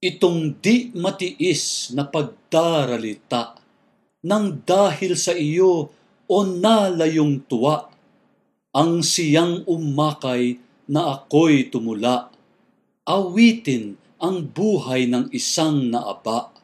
Itong di matiis na pagdaralita nang dahil sa iyo o nalayong tuwa, ang siyang umakay na ako'y tumula, awitin ang buhay ng isang naaba